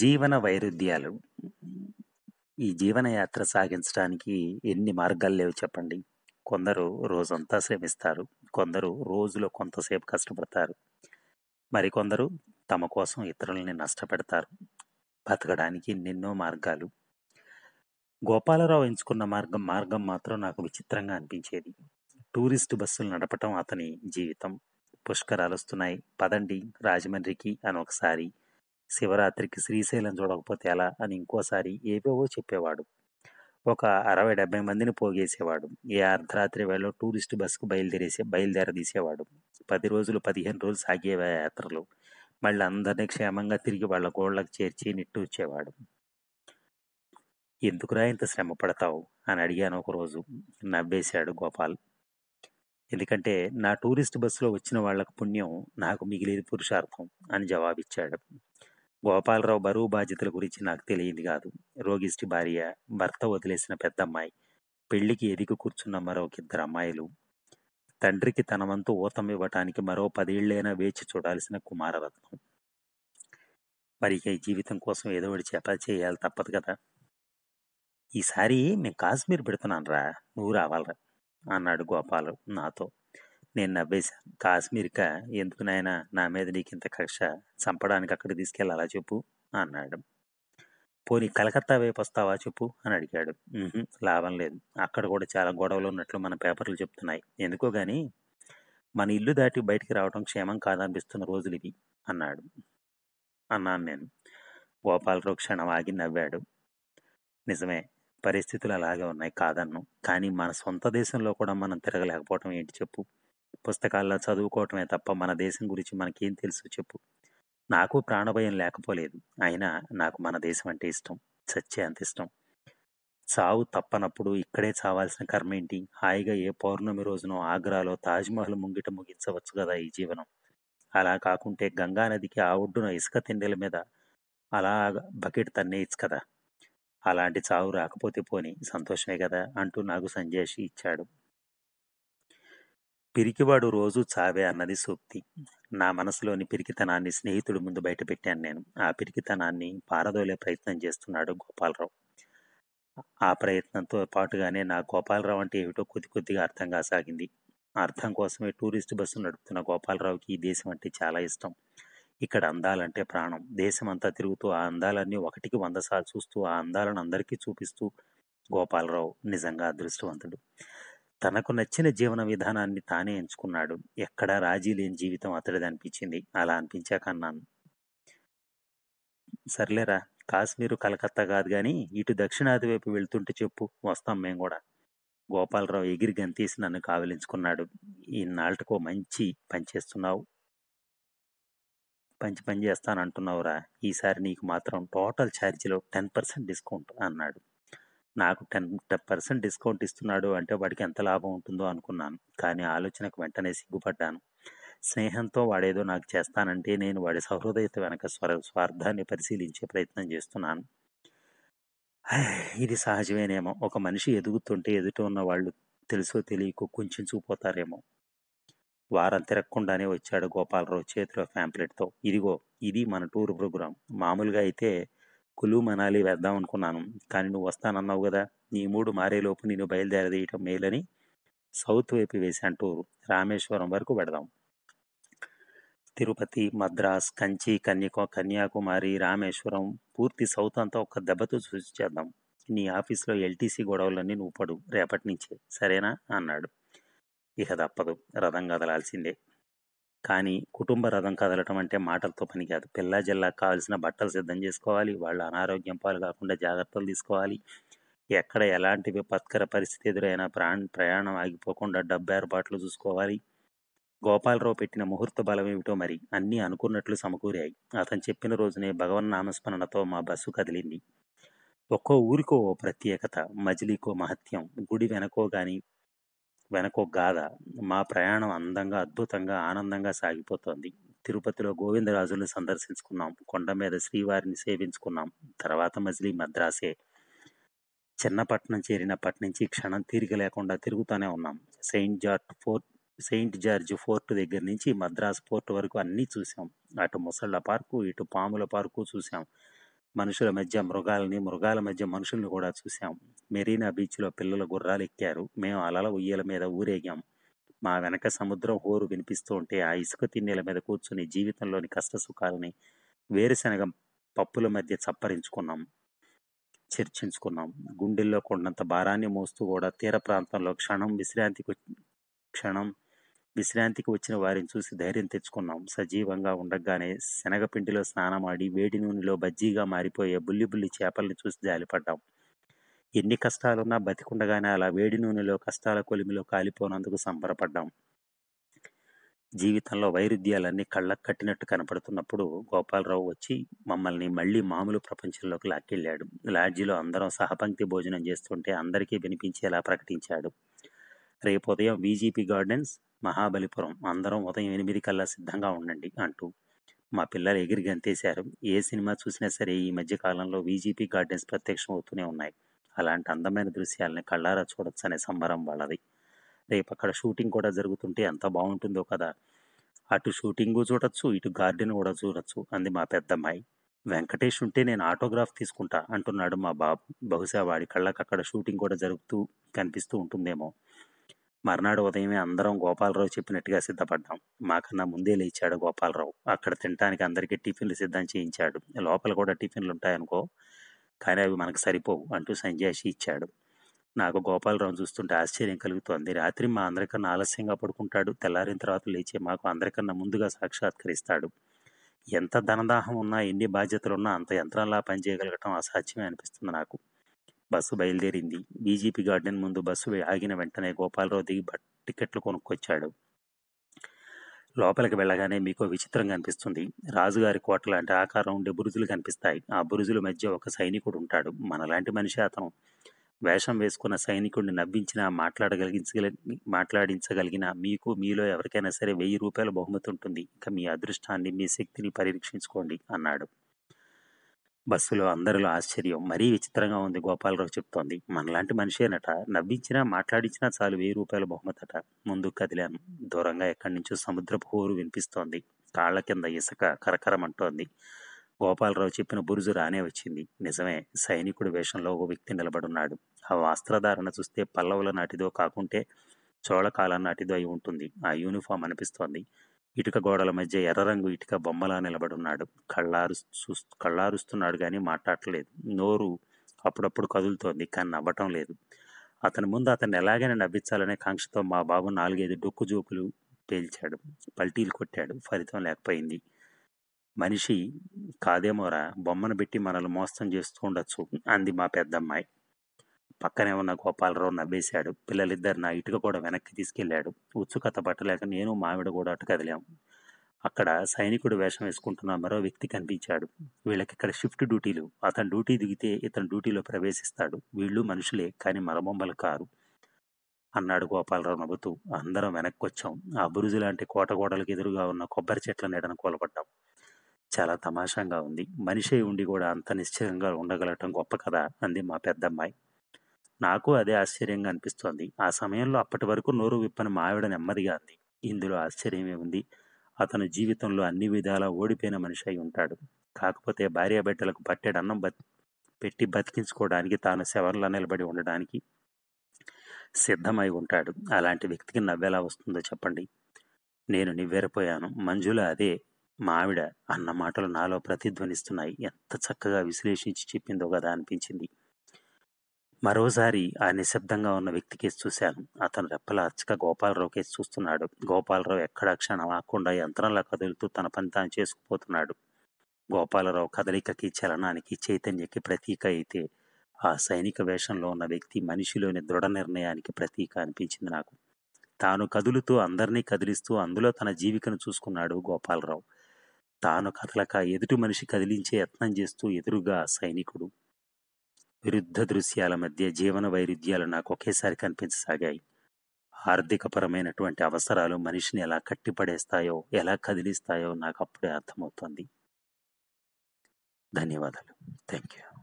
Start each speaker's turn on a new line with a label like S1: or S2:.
S1: జీవన వైరుధ్యాలు ఈ జీవనయాత్ర సాగించడానికి ఎన్ని మార్గాలు లేవు చెప్పండి కొందరు రోజంతా శ్రమిస్తారు కొందరు రోజులో కొంతసేపు కష్టపడతారు మరికొందరు తమ కోసం ఇతరులని నష్టపెడతారు బతకడానికి ఎన్నెన్నో మార్గాలు గోపాలరావు ఎంచుకున్న మార్గం మార్గం మాత్రం నాకు విచిత్రంగా అనిపించేది టూరిస్ట్ బస్సులు నడపటం అతని జీవితం పుష్కరాలు వస్తున్నాయి పదండి రాజమండ్రికి అని ఒకసారి శివరాత్రికి శ్రీశైలం చూడకపోతే ఎలా అని ఇంకోసారి ఏవేవో చెప్పేవాడు ఒక అరవై డెబ్బై మందిని పోగేసేవాడు ఏ అర్ధరాత్రి వేళలో టూరిస్ట్ బస్సుకు బయలుదేరేసే బయలుదేరదీసేవాడు పది రోజులు పదిహేను రోజులు సాగే యాత్రలు మళ్ళీ అందరినీ క్షేమంగా తిరిగి వాళ్ళ గోళ్ళకు చేర్చి నిట్టూర్చేవాడు ఎందుకురా ఇంత శ్రమ పడతావు అని అడిగాను ఒకరోజు నవ్వేశాడు గోపాల్ ఎందుకంటే నా టూరిస్ట్ బస్సులో వచ్చిన వాళ్ళకు పుణ్యం నాకు మిగిలేదు పురుషార్థం అని జవాబిచ్చాడు గోపాలరావు బరువు బాధ్యతల గురించి నాకు తెలియదు కాదు రోగిష్టి భార్య భర్త వదిలేసిన పెద్దమ్మాయి పెళ్లికి ఎదిగి కూర్చున్న మరొకిద్దరు అమ్మాయిలు తండ్రికి తన వంతు ఇవ్వటానికి మరో పదేళ్లైనా వేచి చూడాల్సిన కుమారరత్నం మరి ఈ జీవితం కోసం ఏదో ఒకటి చేప చేయాలి తప్పదు కదా ఈసారి నేను కాశ్మీర్ పెడుతున్నాను రా నువ్వు రావాలరా అన్నాడు గోపాలు నాతో నేను నవ్వేశాను కాశ్మీరిక ఎందుకు నాయన నా మీద నీకు ఇంత కక్ష చంపడానికి అక్కడికి తీసుకెళ్ళాలా చెప్పు అన్నాడు పోనీ కలకత్తా వైపు వస్తావా చెప్పు అని అడిగాడు లాభం లేదు అక్కడ కూడా చాలా గొడవలు ఉన్నట్లు మన పేపర్లు చెప్తున్నాయి ఎందుకో కానీ మన ఇల్లు దాటి బయటికి రావడం క్షేమం కాదనిపిస్తున్న రోజులు ఇవి అన్నాడు అన్నాను నేను గోపాలరావు క్షణం ఆగి నవ్వాడు నిజమే పరిస్థితులు అలాగే ఉన్నాయి కాదన్ను కానీ మన సొంత దేశంలో కూడా మనం తిరగలేకపోవటం ఏంటి చెప్పు పుస్తకాల్లో చదువుకోవటమే తప్ప మన దేశం గురించి మనకేం తెలుసు చెప్పు నాకు ప్రాణభయం లేకపోలేదు అయినా నాకు మన దేశం అంటే ఇష్టం చచ్చే అంత ఇష్టం చావు తప్పనప్పుడు ఇక్కడే చావాల్సిన కర్మ ఏంటి హాయిగా ఏ పౌర్ణమి రోజునో ఆగ్రాలో తాజ్మహల్ ముంగిట ముగించవచ్చు కదా ఈ జీవనం అలా కాకుంటే గంగా నదికి ఆ ఒడ్డున ఇసుక తిండెల మీద అలా బకెట్ తన్నేయచ్చు కదా అలాంటి చావు రాకపోతే పోని సంతోషమే కదా అంటూ నాకు సంజయ్ ఇచ్చాడు పిరికివాడు రోజు చావే అన్నది సూక్తి నా మనసులోని పిరికితనాన్ని స్నేహితుడి ముందు బయటపెట్టాను నేను ఆ పిరికితనాన్ని పారదోలే ప్రయత్నం చేస్తున్నాడు గోపాలరావు ఆ ప్రయత్నంతో పాటుగానే నా గోపాలరావు అంటే ఏమిటో కొద్ది కొద్దిగా అర్థం కాసాగింది అర్థం కోసమే టూరిస్ట్ బస్సు నడుపుతున్న గోపాలరావుకి ఈ దేశం అంటే చాలా ఇష్టం ఇక్కడ అందాలంటే ప్రాణం దేశమంతా తిరుగుతూ ఆ అందాలన్నీ ఒకటికి వంద సార్లు చూస్తూ ఆ అందాలను అందరికీ చూపిస్తూ గోపాలరావు నిజంగా అదృష్టవంతుడు తనకు నచ్చిన జీవన విధానాన్ని తానే ఎంచుకున్నాడు ఎక్కడా రాజీ లేని జీవితం అతడిది అనిపించింది అలా అనిపించాక అన్నాను సర్లేరా కాశ్మీరు కలకత్తా కాదు కానీ ఇటు దక్షిణాది వైపు వెళ్తుంటే చెప్పు వస్తాం మేము కూడా గోపాలరావు ఎగిరి గంతీసి నన్ను కావలించుకున్నాడు ఈనాళ్ళకు మంచి పనిచేస్తున్నావు పంచి పని చేస్తానంటున్నావురా ఈసారి నీకు మాత్రం టోటల్ ఛార్జీలో టెన్ పర్సెంట్ డిస్కౌంట్ అన్నాడు నాకు టెన్ పర్సెంట్ డిస్కౌంట్ ఇస్తున్నాడు అంటే వాడికి ఎంత లాభం ఉంటుందో అనుకున్నాను కానీ ఆలోచనకు వెంటనే సిగ్గుపడ్డాను స్నేహంతో వాడేదో నాకు చేస్తానంటే నేను వాడి సహృదయత వెనక స్వర స్వార్థాన్ని పరిశీలించే ప్రయత్నం చేస్తున్నాను ఇది సహజమేనేమో ఒక మనిషి ఎదుగుతుంటే ఎదుట ఉన్న వాళ్ళు తెలుసో తెలియక కొంచెం చూపోతారేమో వారం తిరగకుండానే వచ్చాడు గోపాలరావు చేతిలో ఫ్యాంప్లెట్తో ఇదిగో ఇది మన టూర్ ప్రోగ్రాం మామూలుగా అయితే కులు మనాలి వేద్దాం అనుకున్నాను కానీ నువ్వు వస్తానన్నావు కదా నీ మూడు మారేలోపు నేను బయలుదేరదీయటం మేలని సౌత్ వైపు వేసి అంటూరు రామేశ్వరం వరకు పెడదాం తిరుపతి మద్రాస్ కంచి కన్యక కన్యాకుమారి రామేశ్వరం పూర్తి సౌత్ అంతా ఒక్క దెబ్బతో చూసి చేద్దాం నీ ఆఫీస్లో ఎల్టీసీ గొడవలన్నీ నువ్వు పడు రేపటి నుంచే సరేనా అన్నాడు ఇక తప్పదు రథం కదలాల్సిందే కానీ కుటుంబ రథం కదలటం అంటే మాటలతో పని కాదు పిల్ల జిల్లా కావాల్సిన బట్టలు సిద్ధం చేసుకోవాలి వాళ్ళ అనారోగ్యం పాలు కాకుండా జాగ్రత్తలు తీసుకోవాలి ఎక్కడ ఎలాంటి విపత్కర పరిస్థితి ఎదురైనా ప్రాణ ప్రయాణం ఆగిపోకుండా డబ్బు ఏర్పాట్లు చూసుకోవాలి గోపాలరావు పెట్టిన ముహూర్త బలం ఏమిటో మరి అన్నీ అనుకున్నట్లు సమకూరాయి అతను చెప్పిన రోజునే భగవన్ నామస్మరణతో మా బస్సు కదిలింది ఒక్కో ఊరికో ఓ ప్రత్యేకత మజిలీకో మహత్యం గుడి వెనకో గాని వెనక గాథ మా ప్రయాణం అందంగా అద్భుతంగా ఆనందంగా సాగిపోతోంది తిరుపతిలో గోవిందరాజుల్ని సందర్శించుకున్నాం కొండ మీద శ్రీవారిని సేవించుకున్నాం తర్వాత మజిలీ మద్రాసే చిన్నపట్నం చేరినప్పటి నుంచి క్షణం తీరిక లేకుండా తిరుగుతూనే ఉన్నాం Saint George Fort Saint George Fort దగ్గర నుంచి మద్రాస్ ఫోర్ట్ వరకు అన్నీ చూసాం అటు ముసళ్ళ పార్కు ఇటు పాముల పార్కు చూసాం మనుషుల మధ్య మృగాలని మృగాల మధ్య మనుషుల్ని కూడా చూసాం మెరీనా బీచ్లో పిల్లలు గుర్రాలు ఎక్కారు మేము అలల ఉయ్యల మీద ఊరేగాం మా వెనక సముద్రం హోరు వినిపిస్తూ ఉంటే ఆ ఇసుక తిన్నెల మీద కూర్చుని జీవితంలోని కష్ట సుఖాలని వేరుశనగ పప్పుల మధ్య చప్పరించుకున్నాం చర్చించుకున్నాం గుండెల్లో కొండంత భారాన్ని మోస్తూ కూడా తీర ప్రాంతంలో క్షణం విశ్రాంతికి క్షణం విశ్రాంతికి వచ్చిన వారిని చూసి ధైర్యం తెచ్చుకున్నాం సజీవంగా ఉండగానే శనగపిండిలో స్నానమాడి వేడి నూనెలో బజ్జీగా మారిపోయే బుల్లి బుల్లి చేపల్ని చూసి జాలిపడ్డాం ఎన్ని కష్టాలున్నా బతికుండగానే అలా వేడి నూనెలో కష్టాల కొలిమిలో కాలిపోనందుకు సంబరపడ్డాం జీవితంలో వైరుధ్యాలన్నీ కళ్ళకు కట్టినట్టు కనపడుతున్నప్పుడు గోపాలరావు వచ్చి మమ్మల్ని మళ్ళీ మామూలు ప్రపంచంలోకి లాక్కెళ్ళాడు లాడ్జిలో అందరం సహపంక్తి భోజనం చేస్తుంటే అందరికీ వినిపించేలా ప్రకటించాడు రేపు ఉదయం వీజీపీ గార్డెన్స్ మహాబలిపురం అందరం ఉదయం ఎనిమిది కల్లా సిద్ధంగా ఉండండి అంటూ మా పిల్లలు ఎగిరి గంతేశారు ఏ సినిమా చూసినా సరే ఈ మధ్య కాలంలో వీజీపీ గార్డెన్స్ ప్రత్యక్షం అవుతూనే ఉన్నాయి అలాంటి అందమైన దృశ్యాలని కళ్ళారా చూడొచ్చు అనే సంబరం వాళ్ళది రేపు అక్కడ షూటింగ్ కూడా జరుగుతుంటే ఎంత బాగుంటుందో కదా అటు షూటింగు చూడొచ్చు ఇటు గార్డెన్ కూడా చూడొచ్చు అంది మా పెద్దమ్మాయి వెంకటేష్ ఉంటే నేను ఆటోగ్రాఫ్ తీసుకుంటా అంటున్నాడు మా బాబు బహుశా వాడి కళ్ళకు అక్కడ షూటింగ్ కూడా జరుగుతూ కనిపిస్తూ ఉంటుందేమో మర్నాడు ఉదయమే అందరం గోపాలరావు చెప్పినట్టుగా సిద్ధపడ్డాం మాకన్నా ముందే లేచాడు గోపాలరావు అక్కడ తినటానికి అందరికీ టిఫిన్లు సిద్ధం చేయించాడు లోపల కూడా టిఫిన్లు ఉంటాయనుకో కానీ అవి మనకు సరిపోవు అంటూ సంజాషి ఇచ్చాడు నాకు గోపాలరావు చూస్తుంటే ఆశ్చర్యం కలుగుతోంది రాత్రి మా అందరికన్నా ఆలస్యంగా పడుకుంటాడు తెల్లారిన తర్వాత లేచి మాకు అందరికన్నా ముందుగా సాక్షాత్కరిస్తాడు ఎంత ధనదాహం ఉన్నా ఎన్ని బాధ్యతలున్నా అంత యంత్రంలా పనిచేయగలగటం అసాధ్యమే అనిపిస్తుంది నాకు బస్సు బయలుదేరింది బీజేపీ గార్డెన్ ముందు బస్సు ఆగిన వెంటనే గోపాలరావు దిగి టికెట్లు కొనుక్కొచ్చాడు లోపలికి వెళ్ళగానే మీకు విచిత్రంగా అనిపిస్తుంది రాజుగారి కోట లాంటి ఆకారం ఉండే బురుజులు కనిపిస్తాయి ఆ బురుజుల మధ్య ఒక సైనికుడు ఉంటాడు మనలాంటి మనిషి అతను వేషం వేసుకున్న సైనికుడిని నవ్వించిన మాట్లాడగలిగించగల మాట్లాడించగలిగిన మీకు మీలో ఎవరికైనా సరే వెయ్యి రూపాయల బహుమతి ఉంటుంది ఇక మీ అదృష్టాన్ని మీ శక్తిని పరిరక్షించుకోండి అన్నాడు బస్సులో అందరిలో ఆశ్చర్యం మరీ విచిత్రంగా ఉంది గోపాలరావు చెప్తోంది మనలాంటి మనిషేనట నవ్వించినా మాట్లాడించినా చాలు వెయ్యి రూపాయల బహుమతట ముందు కదిలాను దూరంగా ఎక్కడి నుంచో సముద్రపు హోరు వినిపిస్తోంది కాళ్ల కింద ఇసుక కరకరమంటోంది గోపాలరావు చెప్పిన బురుజు రానే వచ్చింది నిజమే సైనికుడి వేషంలో ఒక వ్యక్తి నిలబడున్నాడు ఆ వస్త్రధారణ చూస్తే పల్లవుల నాటిదో కాకుంటే చోళకాలం నాటిదో అయి ఉంటుంది ఆ యూనిఫామ్ అనిపిస్తోంది ఇటుక గోడల మధ్య ఎర్ర రంగు ఇటుక బొమ్మలా నిలబడున్నాడు కళ్ళారు చూ కళ్ళారుస్తున్నాడు కానీ మాట్లాడలేదు నోరు అప్పుడప్పుడు కదులుతోంది కానీ నవ్వటం లేదు అతని ముందు అతన్ని ఎలాగైనా నవ్వించాలనే కాంక్షతో మా బాబు నాలుగైదు డొక్కు జోకులు పేల్చాడు పల్టీలు కొట్టాడు ఫలితం లేకపోయింది మనిషి కాదేమోరా బొమ్మను పెట్టి మనల్ని మోసం చేస్తూ ఉండొచ్చు అంది మా పెద్దమ్మాయి పక్కనే ఉన్న గోపాలరావు నవ్వేశాడు పిల్లలిద్దరు నా ఇటుక కూడా వెనక్కి తీసుకెళ్లాడు ఉత్సుకత పట్టలేక నేను మామిడి కూడా అటు కదిలాం అక్కడ సైనికుడు వేషం వేసుకుంటున్న మరో వ్యక్తి కనిపించాడు వీళ్ళకి ఇక్కడ షిఫ్ట్ డ్యూటీలు అతను డ్యూటీ దిగితే ఇతను డ్యూటీలో ప్రవేశిస్తాడు వీళ్ళు మనుషులే కానీ మలబొమ్మలు కారు అన్నాడు గోపాలరావు నవ్వుతూ అందరం వెనక్కి వచ్చాం ఆ బురుజు లాంటి కోటగోడలకు ఎదురుగా ఉన్న కొబ్బరి చెట్ల నీడను కోలబడ్డాం చాలా తమాషంగా ఉంది మనిషే ఉండి కూడా అంత నిశ్చయంగా ఉండగలటం గొప్ప కదా అంది మా పెద్దమ్మాయి నాకు అదే ఆశ్చర్యంగా అనిపిస్తోంది ఆ సమయంలో అప్పటి వరకు నోరు విప్పని మావిడ నెమ్మదిగా అంది ఇందులో ఆశ్చర్యమే ఉంది అతను జీవితంలో అన్ని విధాలా ఓడిపోయిన మనిషి అయి ఉంటాడు కాకపోతే భార్య బిడ్డలకు అన్నం బతి పెట్టి బతికించుకోవడానికి తాను శవంలా నిలబడి ఉండడానికి సిద్ధమై ఉంటాడు అలాంటి వ్యక్తికి నవ్వెలా వస్తుందో చెప్పండి నేను నివ్వెరపోయాను మంజుల అదే మావిడ అన్న మాటలు నాలో ప్రతిధ్వనిస్తున్నాయి ఎంత చక్కగా విశ్లేషించి చెప్పిందో కదా అనిపించింది మరోసారి ఆ నిశ్శబ్దంగా ఉన్న వ్యక్తి కేసు చూశాను అతను రెప్పల అచ్చక గోపాలరావు కేసు చూస్తున్నాడు గోపాలరావు ఎక్కడ క్షణం ఆకుండా యంత్రంలా కదులుతూ తన పని తాను చేసుకుపోతున్నాడు గోపాలరావు కదలికకి చలనానికి చైతన్యకి ప్రతీక అయితే ఆ సైనిక వేషంలో ఉన్న వ్యక్తి మనిషిలోని దృఢ నిర్ణయానికి ప్రతీక అనిపించింది నాకు తాను కదులుతూ అందరినీ కదిలిస్తూ అందులో తన జీవికను చూసుకున్నాడు గోపాలరావు తాను కదలక ఎదుటి మనిషి కదిలించే యత్నం చేస్తూ ఎదురుగా సైనికుడు విరుద్ధ దృశ్యాల మధ్య జీవన వైరుధ్యాలు నాకు ఒకేసారి కనిపించసాగాయి ఆర్థికపరమైనటువంటి అవసరాలు మనిషిని ఎలా కట్టిపడేస్తాయో ఎలా కదిలిస్తాయో నాకు అప్పుడే అర్థమవుతుంది ధన్యవాదాలు థ్యాంక్ యూ